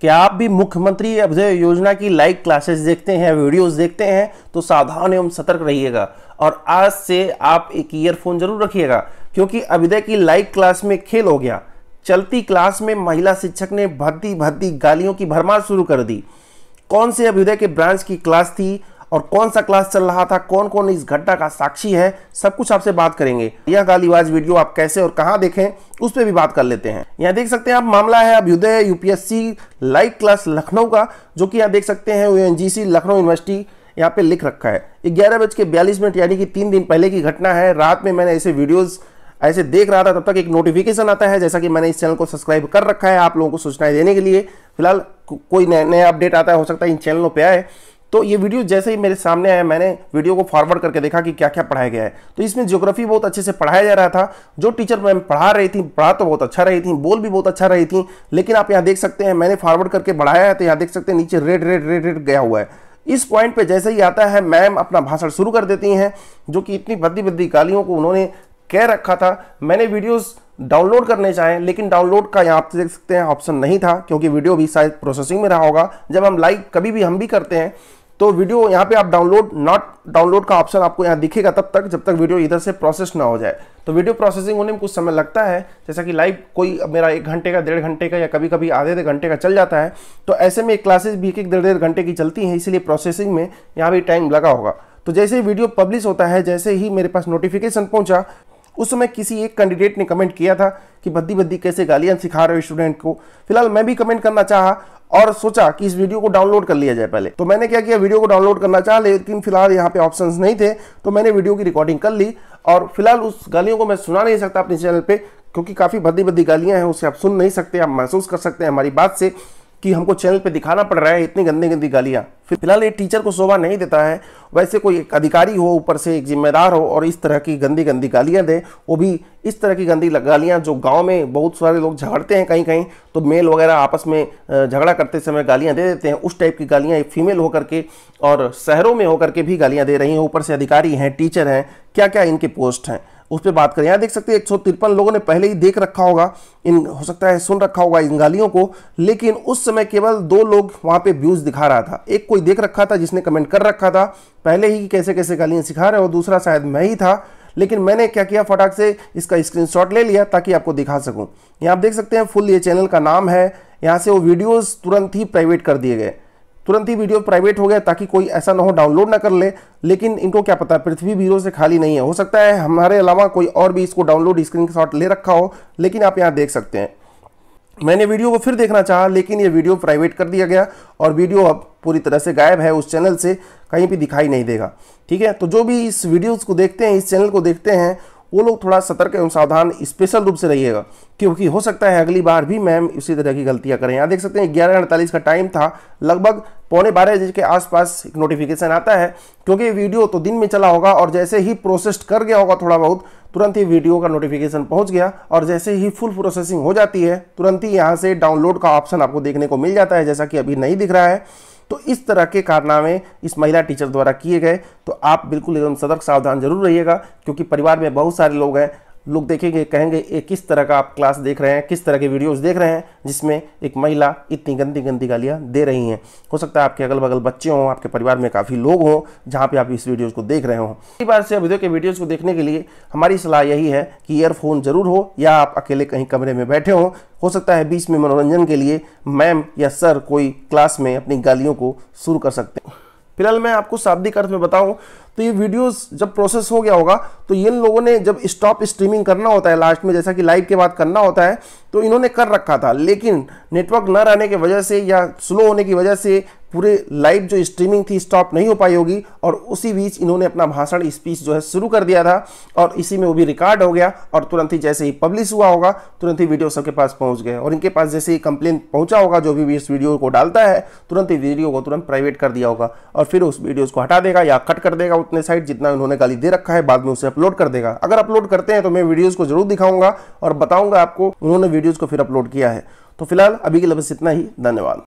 कि आप भी मुख्यमंत्री अभ्युदय योजना की लाइव क्लासेस देखते हैं वीडियोस देखते हैं तो सावधान एवं सतर्क रहिएगा और आज से आप एक ईयरफोन जरूर रखिएगा क्योंकि अभ्युदय की लाइव क्लास में खेल हो गया चलती क्लास में महिला शिक्षक ने भद्दी भद्दी गालियों की भरमार शुरू कर दी कौन से अभ्युदय के ब्रांच की क्लास थी और कौन सा क्लास चल रहा था कौन कौन इस घटना का साक्षी है सब कुछ आपसे बात करेंगे यह गालीबाज वीडियो आप कैसे और कहाँ देखें उस पर भी बात कर लेते हैं यहाँ देख सकते हैं आप मामला है Abhyuday UPSC live class Lucknow का जो कि यहाँ देख सकते हैं यूएनजीसी लखनऊ यूनिवर्सिटी यहाँ पे लिख रखा है ग्यारह बज के बयालीस मिनट यानी कि तीन दिन पहले की घटना है रात में मैंने ऐसे वीडियोज़ ऐसे देख रहा था तब तक एक नोटिफिकेशन आता है जैसा कि मैंने इस चैनल को सब्सक्राइब कर रखा है आप लोगों को सूचनाएं देने के लिए फिलहाल को, कोई नया नया अपडेट आता है हो सकता है इन चैनलों पर आए तो ये वीडियो जैसे ही मेरे सामने आया मैंने वीडियो को फॉरवर्ड करके देखा कि क्या क्या पढ़ाया गया है तो इसमें ज्योग्राफी बहुत अच्छे से पढ़ाया जा रहा था जो टीचर मैम पढ़ा रही थी पढ़ा तो बहुत अच्छा रही थी बोल भी बहुत अच्छा रही थी लेकिन आप यहाँ देख सकते हैं मैंने फॉरवर्ड करके बढ़ाया है तो यहाँ देख सकते हैं नीचे रेड रेड रेड रेड गया हुआ है इस पॉइंट पर जैसे ही आता है मैम अपना भाषण शुरू कर देती हैं जो कि इतनी बद्दी बद्दी गालियों को उन्होंने कह रखा था मैंने वीडियोज़ डाउनलोड करने चाहें लेकिन डाउनलोड का यहाँ आप देख सकते हैं ऑप्शन नहीं था क्योंकि वीडियो भी शायद प्रोसेसिंग में रहा होगा जब हम लाइक कभी भी हम भी करते हैं तो वीडियो यहाँ पे आप डाउनलोड नॉट डाउनलोड का ऑप्शन आपको यहाँ दिखेगा तब तक जब तक वीडियो इधर से प्रोसेस ना हो जाए तो वीडियो प्रोसेसिंग होने में कुछ समय लगता है जैसा कि लाइव कोई मेरा एक घंटे का डेढ़ घंटे का या कभी कभी आधे आधे घंटे का चल जाता है तो ऐसे में क्लासेज भी एक एक डेढ़ घंटे की चलती हैं इसीलिए प्रोसेसिंग में यहाँ भी टाइम लगा होगा तो जैसे ही वीडियो पब्लिश होता है जैसे ही मेरे पास नोटिफिकेशन पहुँचा उस समय किसी एक कैंडिडेट ने कमेंट किया था कि बद्दी बद्दी कैसे गालियां सिखा रहे हो स्टूडेंट को फिलहाल मैं भी कमेंट करना चाहा और सोचा कि इस वीडियो को डाउनलोड कर लिया जाए पहले तो मैंने क्या किया वीडियो को डाउनलोड करना चाहा लेकिन फिलहाल यहाँ पे ऑप्शंस नहीं थे तो मैंने वीडियो की रिकॉर्डिंग कर ली और फिलहाल उस गालियों को मैं सुना नहीं सकता अपने चैनल पर क्योंकि काफ़ी भद्दी भद्दी गालियाँ हैं उसे आप सुन नहीं सकते आप महसूस कर सकते हैं हमारी बात से कि हमको चैनल पे दिखाना पड़ रहा है इतनी गंदी गंदी गालियाँ फिर फिलहाल ये टीचर को शोभा नहीं देता है वैसे कोई एक अधिकारी हो ऊपर से एक जिम्मेदार हो और इस तरह की गंदी गंदी गालियाँ दे वो भी इस तरह की गंदी गालियाँ जो गांव में बहुत सारे लोग झगड़ते हैं कहीं कहीं तो मेल वगैरह आपस में झगड़ा करते समय गालियाँ दे देते हैं उस टाइप की गालियाँ फीमेल होकर के और शहरों में होकर के भी गालियाँ दे रही हैं ऊपर से अधिकारी हैं टीचर हैं क्या क्या इनके पोस्ट हैं उस पर बात करें यहाँ देख सकते हैं एक लोगों ने पहले ही देख रखा होगा इन हो सकता है सुन रखा होगा इन गालियों को लेकिन उस समय केवल दो लोग वहाँ पे व्यूज़ दिखा रहा था एक कोई देख रखा था जिसने कमेंट कर रखा था पहले ही कैसे कैसे गालियाँ सिखा रहे हो दूसरा शायद मैं ही था लेकिन मैंने क्या किया फटाक से इसका स्क्रीन ले लिया ताकि आपको दिखा सकूँ यहाँ आप देख सकते हैं फुल ये चैनल का नाम है यहाँ से वो वीडियोज़ तुरंत ही प्राइवेट कर दिए गए तुरंत ही वीडियो प्राइवेट हो गया ताकि कोई ऐसा ना हो डाउनलोड ना कर ले लेकिन इनको क्या पता पृथ्वी वीरों से खाली नहीं है हो सकता है हमारे अलावा कोई और भी इसको डाउनलोड स्क्रीन शॉट ले रखा हो लेकिन आप यहाँ देख सकते हैं मैंने वीडियो को फिर देखना चाहा लेकिन ये वीडियो प्राइवेट कर दिया गया और वीडियो अब पूरी तरह से गायब है उस चैनल से कहीं भी दिखाई नहीं देगा ठीक है तो जो भी इस वीडियोस को देखते हैं इस चैनल को देखते हैं वो लोग थोड़ा सतर्क एवं सावधान स्पेशल रूप से रहिएगा क्योंकि हो सकता है अगली बार भी मैम इसी तरह की गलतियां करें यहाँ देख सकते हैं ग्यारह अड़तालीस का टाइम था लगभग पौने बारह बजे के आसपास एक नोटिफिकेशन आता है क्योंकि वीडियो तो दिन में चला होगा और जैसे ही प्रोसेस्ड कर गया होगा थोड़ा बहुत तुरंत ही वीडियो का नोटिफिकेशन पहुंच गया और जैसे ही फुल प्रोसेसिंग हो जाती है तुरंत ही यहाँ से डाउनलोड का ऑप्शन आपको देखने को मिल जाता है जैसा कि अभी नहीं दिख रहा है तो इस तरह के कारनामे इस महिला टीचर द्वारा किए गए तो आप बिल्कुल एकदम सतर्क सावधान जरूर रहिएगा क्योंकि परिवार में बहुत सारे लोग हैं लोग देखेंगे कहेंगे ये किस तरह का आप क्लास देख रहे हैं किस तरह के वीडियोस देख रहे हैं जिसमें एक महिला इतनी गंदी गंदी गालियाँ दे रही हैं हो सकता है आपके अगल बगल बच्चे हों आपके परिवार में काफ़ी लोग हों जहाँ पर आप इस वीडियोज़ को देख रहे हों कई बार से अभिदय के वीडियोज़ को देखने के लिए हमारी सलाह यही है कि ईयरफोन ज़रूर हो या आप अकेले कहीं कमरे में बैठे हों हो सकता है बीच में मनोरंजन के लिए मैम या सर कोई क्लास में अपनी गालियों को शुरू कर सकते हैं फिलहाल मैं आपको शाब्दिक अर्थ में बताऊं तो ये वीडियोस जब प्रोसेस हो गया होगा तो ये लोगों ने जब स्टॉप स्ट्रीमिंग करना होता है लास्ट में जैसा कि लाइव के बाद करना होता है तो इन्होंने कर रखा था लेकिन नेटवर्क न रहने की वजह से या स्लो होने की वजह से पूरे लाइव जो स्ट्रीमिंग थी स्टॉप नहीं हो पाई होगी और उसी बीच इन्होंने अपना भाषण स्पीच जो है शुरू कर दिया था और इसी में वो भी रिकॉर्ड हो गया और तुरंत ही जैसे ही पब्लिश हुआ होगा तुरंत ही वीडियो सबके पास पहुंच गए और इनके पास जैसे ही कंप्लेन पहुंचा होगा जो भी इस वीडियो को डालता है तुरंत ही वीडियो को तुरंत प्राइवेट कर दिया होगा और फिर उस वीडियोज़ को हटा देगा या कट कर देगा अपने साइड जितना उन्होंने गाली दे रखा है बाद में उसे अपलोड कर देगा अगर अपलोड करते हैं तो मैं वीडियोज को जरूर दिखाऊंगा और बताऊंगा आपको उन्होंने वीडियोज को फिर अपलोड किया है तो फिलहाल अभी के लिए बस इतना ही धन्यवाद